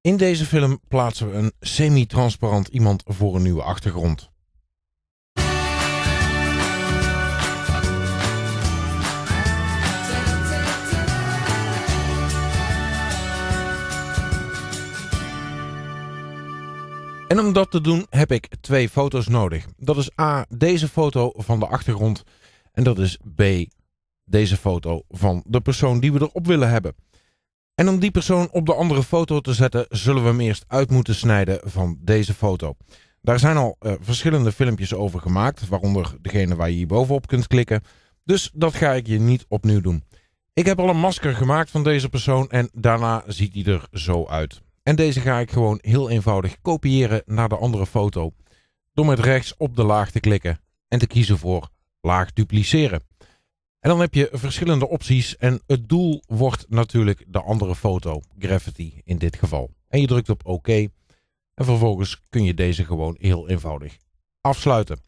In deze film plaatsen we een semi-transparant iemand voor een nieuwe achtergrond. En om dat te doen heb ik twee foto's nodig. Dat is A, deze foto van de achtergrond. En dat is B, deze foto van de persoon die we erop willen hebben. En om die persoon op de andere foto te zetten, zullen we hem eerst uit moeten snijden van deze foto. Daar zijn al eh, verschillende filmpjes over gemaakt, waaronder degene waar je hierbovenop kunt klikken. Dus dat ga ik je niet opnieuw doen. Ik heb al een masker gemaakt van deze persoon en daarna ziet hij er zo uit. En deze ga ik gewoon heel eenvoudig kopiëren naar de andere foto. Door met rechts op de laag te klikken en te kiezen voor laag dupliceren. En dan heb je verschillende opties en het doel wordt natuurlijk de andere foto, graffiti in dit geval. En je drukt op OK en vervolgens kun je deze gewoon heel eenvoudig afsluiten.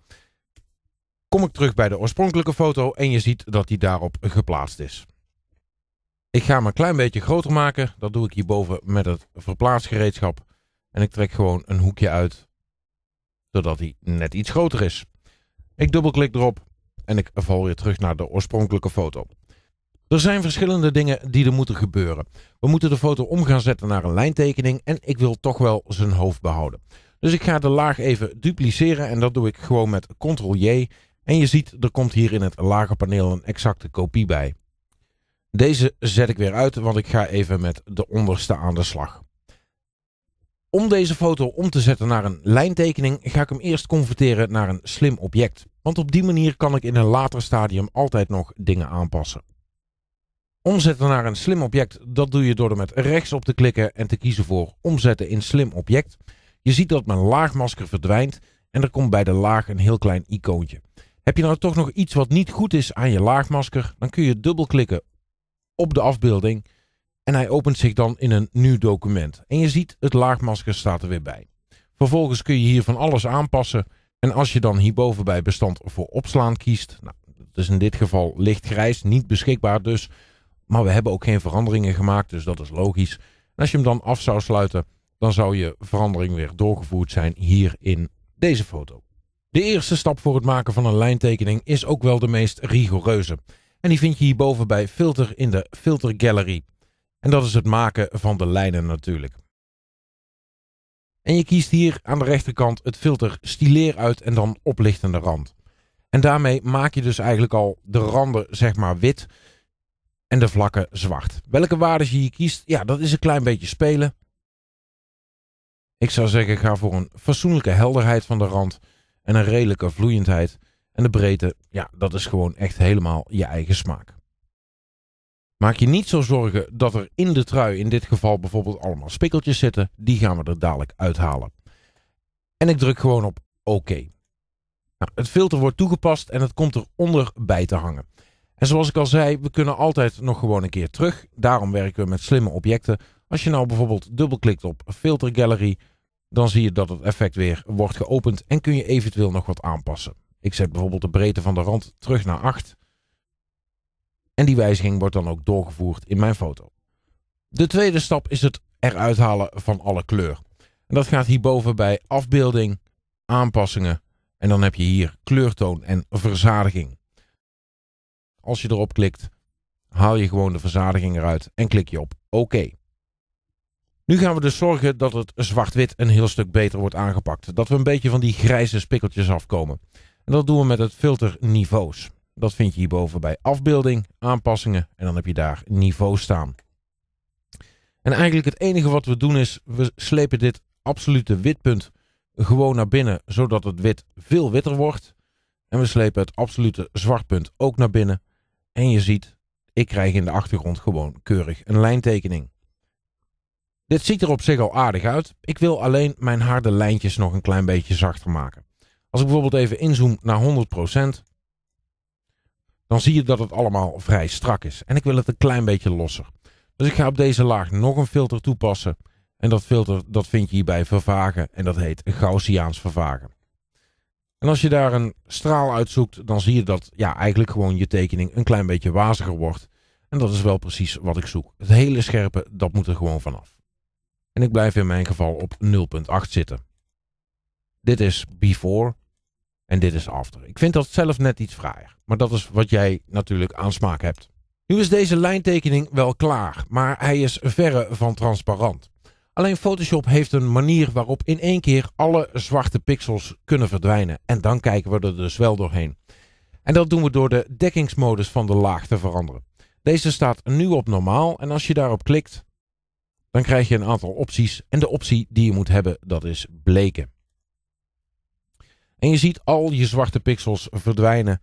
Kom ik terug bij de oorspronkelijke foto en je ziet dat die daarop geplaatst is. Ik ga hem een klein beetje groter maken. Dat doe ik hierboven met het verplaatsgereedschap. En ik trek gewoon een hoekje uit, zodat hij net iets groter is. Ik dubbelklik erop en ik val weer terug naar de oorspronkelijke foto. Er zijn verschillende dingen die er moeten gebeuren. We moeten de foto om gaan zetten naar een lijntekening en ik wil toch wel zijn hoofd behouden. Dus ik ga de laag even dupliceren en dat doe ik gewoon met Ctrl-J. En je ziet, er komt hier in het lagerpaneel een exacte kopie bij. Deze zet ik weer uit, want ik ga even met de onderste aan de slag. Om deze foto om te zetten naar een lijntekening ga ik hem eerst converteren naar een slim object. Want op die manier kan ik in een later stadium altijd nog dingen aanpassen. Omzetten naar een slim object, dat doe je door er met rechts op te klikken en te kiezen voor omzetten in slim object. Je ziet dat mijn laagmasker verdwijnt en er komt bij de laag een heel klein icoontje. Heb je nou toch nog iets wat niet goed is aan je laagmasker, dan kun je dubbelklikken op de afbeelding en hij opent zich dan in een nieuw document. En je ziet, het laagmasker staat er weer bij. Vervolgens kun je hier van alles aanpassen en als je dan hierboven bij bestand voor opslaan kiest, nou, dat is in dit geval lichtgrijs, niet beschikbaar dus. Maar we hebben ook geen veranderingen gemaakt, dus dat is logisch. En als je hem dan af zou sluiten, dan zou je verandering weer doorgevoerd zijn hier in deze foto. De eerste stap voor het maken van een lijntekening is ook wel de meest rigoureuze. En die vind je hierboven bij Filter in de Filter Gallery. En dat is het maken van de lijnen natuurlijk. En je kiest hier aan de rechterkant het filter stileer uit en dan oplichtende rand. En daarmee maak je dus eigenlijk al de randen zeg maar wit en de vlakken zwart. Welke waarden je hier kiest, ja dat is een klein beetje spelen. Ik zou zeggen ga voor een fatsoenlijke helderheid van de rand en een redelijke vloeiendheid. En de breedte, ja dat is gewoon echt helemaal je eigen smaak. Maak je niet zo zorgen dat er in de trui, in dit geval bijvoorbeeld allemaal spikkeltjes zitten. Die gaan we er dadelijk uithalen. En ik druk gewoon op oké. OK. Nou, het filter wordt toegepast en het komt eronder bij te hangen. En zoals ik al zei, we kunnen altijd nog gewoon een keer terug. Daarom werken we met slimme objecten. Als je nou bijvoorbeeld dubbelklikt op Filter Gallery, dan zie je dat het effect weer wordt geopend en kun je eventueel nog wat aanpassen. Ik zet bijvoorbeeld de breedte van de rand terug naar 8. En die wijziging wordt dan ook doorgevoerd in mijn foto. De tweede stap is het eruit halen van alle kleur. En dat gaat hierboven bij afbeelding, aanpassingen en dan heb je hier kleurtoon en verzadiging. Als je erop klikt, haal je gewoon de verzadiging eruit en klik je op OK. Nu gaan we dus zorgen dat het zwart-wit een heel stuk beter wordt aangepakt. Dat we een beetje van die grijze spikkeltjes afkomen. En dat doen we met het filter niveaus. Dat vind je hierboven bij afbeelding, aanpassingen en dan heb je daar niveau staan. En eigenlijk het enige wat we doen is, we slepen dit absolute witpunt gewoon naar binnen, zodat het wit veel witter wordt. En we slepen het absolute zwartpunt ook naar binnen. En je ziet, ik krijg in de achtergrond gewoon keurig een lijntekening. Dit ziet er op zich al aardig uit. Ik wil alleen mijn harde lijntjes nog een klein beetje zachter maken. Als ik bijvoorbeeld even inzoom naar 100%, dan zie je dat het allemaal vrij strak is. En ik wil het een klein beetje losser. Dus ik ga op deze laag nog een filter toepassen. En dat filter dat vind je hierbij vervagen en dat heet Gaussiaans vervagen. En als je daar een straal uitzoekt, dan zie je dat ja, eigenlijk gewoon je tekening een klein beetje waziger wordt. En dat is wel precies wat ik zoek. Het hele scherpe, dat moet er gewoon vanaf. En ik blijf in mijn geval op 0.8 zitten. Dit is before. En dit is After. Ik vind dat zelf net iets fraaier. Maar dat is wat jij natuurlijk aan smaak hebt. Nu is deze lijntekening wel klaar, maar hij is verre van transparant. Alleen Photoshop heeft een manier waarop in één keer alle zwarte pixels kunnen verdwijnen. En dan kijken we er dus wel doorheen. En dat doen we door de dekkingsmodus van de laag te veranderen. Deze staat nu op normaal en als je daarop klikt, dan krijg je een aantal opties. En de optie die je moet hebben, dat is bleken. En je ziet al je zwarte pixels verdwijnen.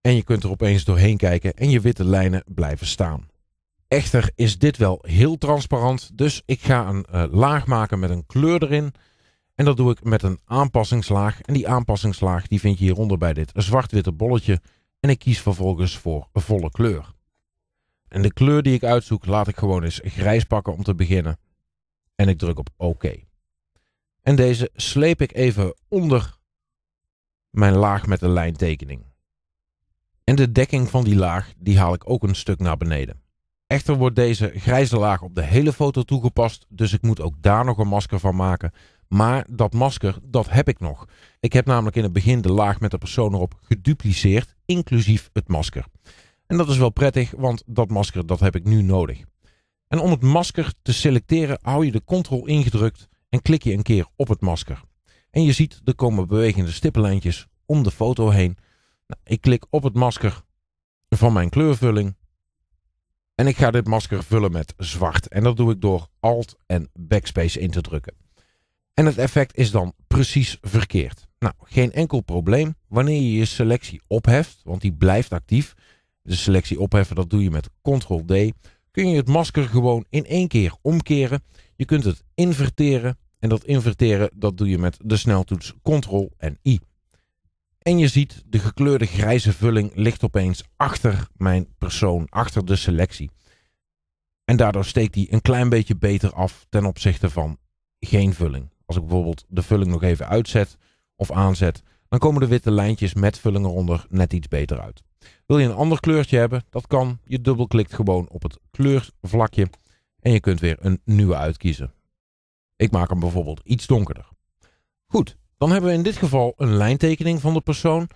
En je kunt er opeens doorheen kijken en je witte lijnen blijven staan. Echter is dit wel heel transparant, dus ik ga een eh, laag maken met een kleur erin. En dat doe ik met een aanpassingslaag. En die aanpassingslaag die vind je hieronder bij dit zwart-witte bolletje. En ik kies vervolgens voor volle kleur. En de kleur die ik uitzoek laat ik gewoon eens grijs pakken om te beginnen. En ik druk op OK. En deze sleep ik even onder mijn laag met de lijntekening. En de dekking van die laag die haal ik ook een stuk naar beneden. Echter wordt deze grijze laag op de hele foto toegepast, dus ik moet ook daar nog een masker van maken. Maar dat masker, dat heb ik nog. Ik heb namelijk in het begin de laag met de persoon erop gedupliceerd, inclusief het masker. En dat is wel prettig, want dat masker dat heb ik nu nodig. En om het masker te selecteren hou je de ctrl ingedrukt en klik je een keer op het masker. En je ziet, er komen bewegende stippenlijntjes om de foto heen. Nou, ik klik op het masker van mijn kleurvulling. En ik ga dit masker vullen met zwart. En dat doe ik door Alt en Backspace in te drukken. En het effect is dan precies verkeerd. Nou, geen enkel probleem. Wanneer je je selectie opheft, want die blijft actief. De selectie opheffen, dat doe je met Ctrl-D. Kun je het masker gewoon in één keer omkeren. Je kunt het inverteren. En dat inverteren, dat doe je met de sneltoets Ctrl en I. En je ziet, de gekleurde grijze vulling ligt opeens achter mijn persoon, achter de selectie. En daardoor steekt hij een klein beetje beter af ten opzichte van geen vulling. Als ik bijvoorbeeld de vulling nog even uitzet of aanzet, dan komen de witte lijntjes met vulling eronder net iets beter uit. Wil je een ander kleurtje hebben? Dat kan. Je dubbelklikt gewoon op het kleurvlakje en je kunt weer een nieuwe uitkiezen. Ik maak hem bijvoorbeeld iets donkerder. Goed, dan hebben we in dit geval een lijntekening van de persoon.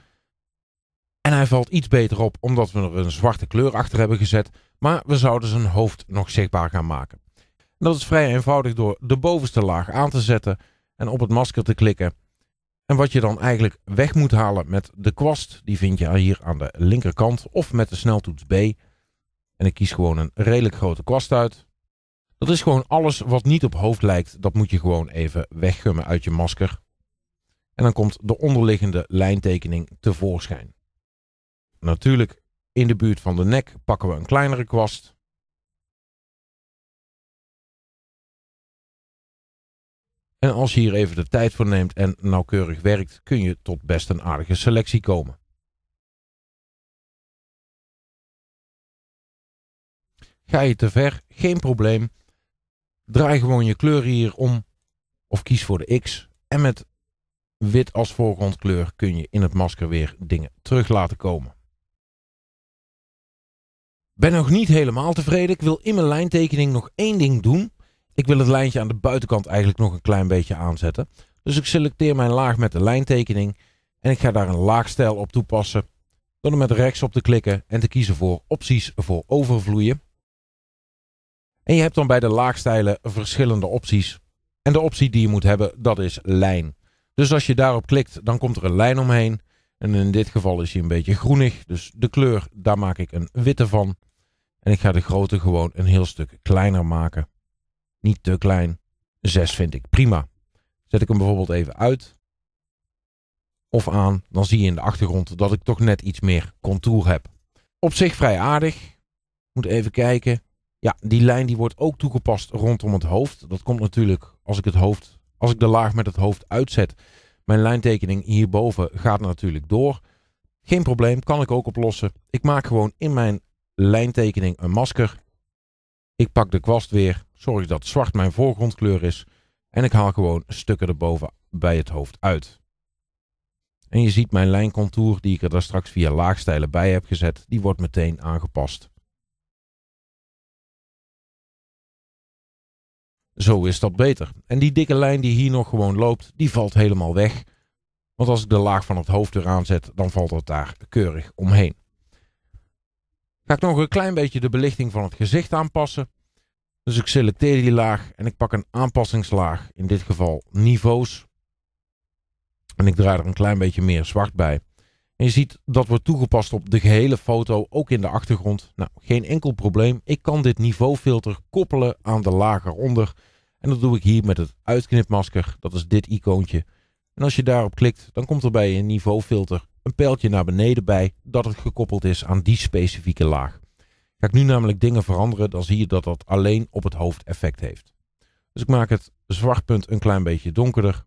En hij valt iets beter op omdat we er een zwarte kleur achter hebben gezet. Maar we zouden zijn hoofd nog zichtbaar gaan maken. dat is vrij eenvoudig door de bovenste laag aan te zetten en op het masker te klikken. En wat je dan eigenlijk weg moet halen met de kwast, die vind je hier aan de linkerkant of met de sneltoets B. En ik kies gewoon een redelijk grote kwast uit. Dat is gewoon alles wat niet op hoofd lijkt, dat moet je gewoon even weggummen uit je masker. En dan komt de onderliggende lijntekening tevoorschijn. Natuurlijk, in de buurt van de nek pakken we een kleinere kwast. En als je hier even de tijd voor neemt en nauwkeurig werkt, kun je tot best een aardige selectie komen. Ga je te ver, geen probleem. Draai gewoon je kleur hier om. Of kies voor de X. En met wit als voorgrondkleur kun je in het masker weer dingen terug laten komen. Ben nog niet helemaal tevreden. Ik wil in mijn lijntekening nog één ding doen. Ik wil het lijntje aan de buitenkant eigenlijk nog een klein beetje aanzetten. Dus ik selecteer mijn laag met de lijntekening. En ik ga daar een laagstijl op toepassen. Door er met rechts op te klikken en te kiezen voor opties voor overvloeien. En je hebt dan bij de laagstijlen verschillende opties. En de optie die je moet hebben, dat is lijn. Dus als je daarop klikt, dan komt er een lijn omheen. En in dit geval is hij een beetje groenig. Dus de kleur, daar maak ik een witte van. En ik ga de grootte gewoon een heel stuk kleiner maken. Niet te klein. 6 vind ik prima. Zet ik hem bijvoorbeeld even uit. Of aan. Dan zie je in de achtergrond dat ik toch net iets meer contour heb. Op zich vrij aardig. Moet even kijken. Ja, die lijn die wordt ook toegepast rondom het hoofd. Dat komt natuurlijk als ik, het hoofd, als ik de laag met het hoofd uitzet. Mijn lijntekening hierboven gaat natuurlijk door. Geen probleem, kan ik ook oplossen. Ik maak gewoon in mijn lijntekening een masker. Ik pak de kwast weer, zorg dat zwart mijn voorgrondkleur is. En ik haal gewoon stukken erboven bij het hoofd uit. En je ziet mijn lijncontour die ik er daar straks via laagstijlen bij heb gezet, die wordt meteen aangepast. Zo is dat beter. En die dikke lijn die hier nog gewoon loopt, die valt helemaal weg. Want als ik de laag van het hoofd eraan zet, dan valt dat daar keurig omheen. Ga ik nog een klein beetje de belichting van het gezicht aanpassen. Dus ik selecteer die laag en ik pak een aanpassingslaag, in dit geval niveaus. En ik draai er een klein beetje meer zwart bij. En je ziet dat wordt toegepast op de gehele foto, ook in de achtergrond. Nou, geen enkel probleem. Ik kan dit niveaufilter koppelen aan de laag eronder. En dat doe ik hier met het uitknipmasker. Dat is dit icoontje. En als je daarop klikt, dan komt er bij een niveaufilter een pijltje naar beneden bij dat het gekoppeld is aan die specifieke laag. Ga ik nu namelijk dingen veranderen, dan zie je dat dat alleen op het hoofd effect heeft. Dus ik maak het zwartpunt een klein beetje donkerder.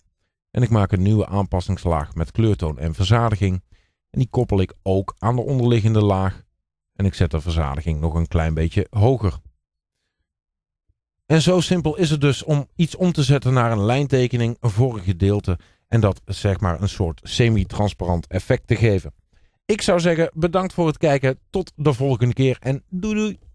En ik maak een nieuwe aanpassingslaag met kleurtoon en verzadiging. En die koppel ik ook aan de onderliggende laag. En ik zet de verzadiging nog een klein beetje hoger. En zo simpel is het dus om iets om te zetten naar een lijntekening voor een gedeelte en dat zeg maar een soort semi-transparant effect te geven. Ik zou zeggen bedankt voor het kijken, tot de volgende keer en doei doei!